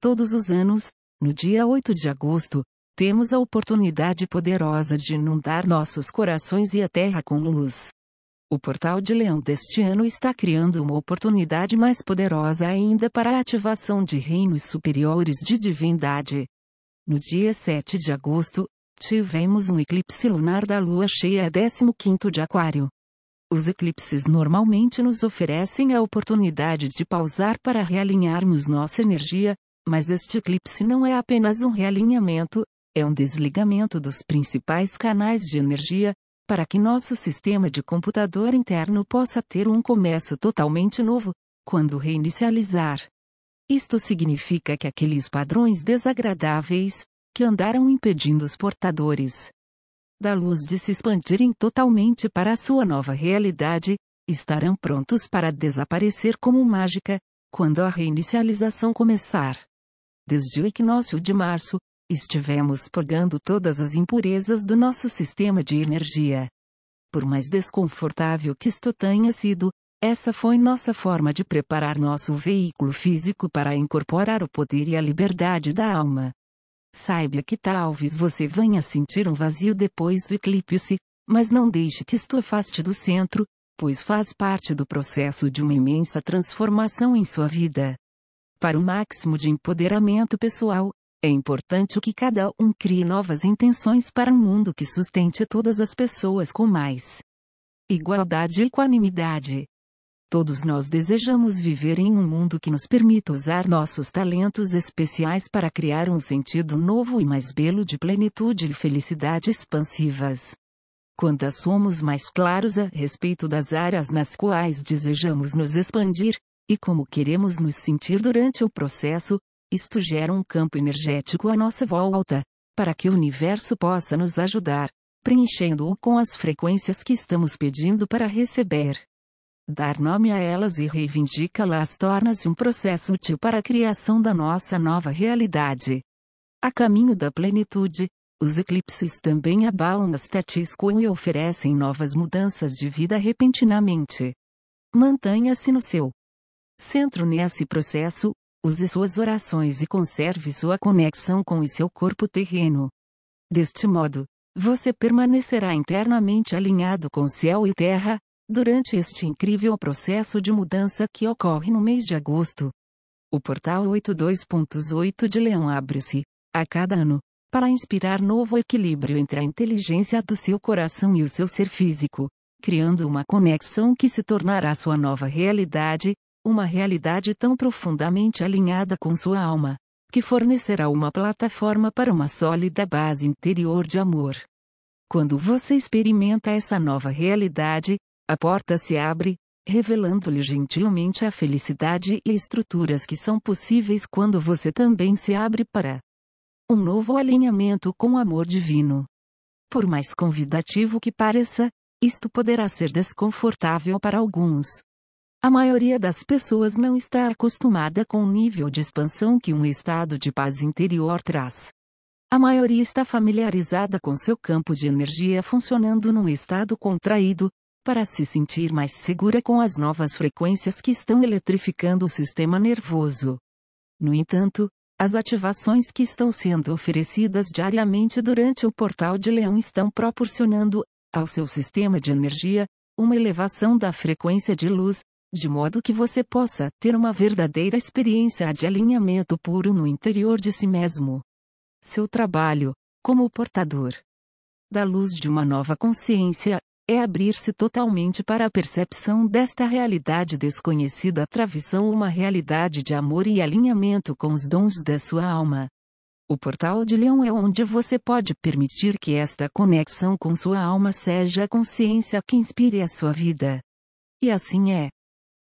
Todos os anos, no dia 8 de agosto, temos a oportunidade poderosa de inundar nossos corações e a terra com luz. O Portal de Leão deste ano está criando uma oportunidade mais poderosa ainda para a ativação de reinos superiores de divindade. No dia 7 de agosto, tivemos um eclipse lunar da lua cheia a 15 de Aquário. Os eclipses normalmente nos oferecem a oportunidade de pausar para realinharmos nossa energia, mas este eclipse não é apenas um realinhamento, é um desligamento dos principais canais de energia, para que nosso sistema de computador interno possa ter um começo totalmente novo, quando reinicializar. Isto significa que aqueles padrões desagradáveis, que andaram impedindo os portadores da luz de se expandirem totalmente para a sua nova realidade, estarão prontos para desaparecer como mágica, quando a reinicialização começar desde o equinócio de março, estivemos purgando todas as impurezas do nosso sistema de energia. Por mais desconfortável que isto tenha sido, essa foi nossa forma de preparar nosso veículo físico para incorporar o poder e a liberdade da alma. Saiba que talvez você venha sentir um vazio depois do eclipse, mas não deixe que isto afaste do centro, pois faz parte do processo de uma imensa transformação em sua vida. Para o máximo de empoderamento pessoal, é importante que cada um crie novas intenções para um mundo que sustente todas as pessoas com mais igualdade e equanimidade. Todos nós desejamos viver em um mundo que nos permita usar nossos talentos especiais para criar um sentido novo e mais belo de plenitude e felicidade expansivas. Quando somos mais claros a respeito das áreas nas quais desejamos nos expandir, e como queremos nos sentir durante o processo, isto gera um campo energético à nossa volta, para que o universo possa nos ajudar, preenchendo-o com as frequências que estamos pedindo para receber. Dar nome a elas e reivindicá-las torna-se um processo útil para a criação da nossa nova realidade. A caminho da plenitude, os eclipses também abalam as status e oferecem novas mudanças de vida repentinamente. Mantenha-se no seu Centro nesse processo, use suas orações e conserve sua conexão com o seu corpo terreno. Deste modo, você permanecerá internamente alinhado com céu e terra, durante este incrível processo de mudança que ocorre no mês de agosto. O portal 82.8 de Leão abre-se, a cada ano, para inspirar novo equilíbrio entre a inteligência do seu coração e o seu ser físico, criando uma conexão que se tornará sua nova realidade, uma realidade tão profundamente alinhada com sua alma, que fornecerá uma plataforma para uma sólida base interior de amor. Quando você experimenta essa nova realidade, a porta se abre, revelando-lhe gentilmente a felicidade e estruturas que são possíveis quando você também se abre para um novo alinhamento com o amor divino. Por mais convidativo que pareça, isto poderá ser desconfortável para alguns, a maioria das pessoas não está acostumada com o nível de expansão que um estado de paz interior traz. A maioria está familiarizada com seu campo de energia funcionando num estado contraído, para se sentir mais segura com as novas frequências que estão eletrificando o sistema nervoso. No entanto, as ativações que estão sendo oferecidas diariamente durante o Portal de Leão estão proporcionando, ao seu sistema de energia, uma elevação da frequência de luz, de modo que você possa ter uma verdadeira experiência de alinhamento puro no interior de si mesmo. Seu trabalho, como portador da luz de uma nova consciência, é abrir-se totalmente para a percepção desta realidade desconhecida atravessando uma realidade de amor e alinhamento com os dons da sua alma. O portal de leão é onde você pode permitir que esta conexão com sua alma seja a consciência que inspire a sua vida. E assim é.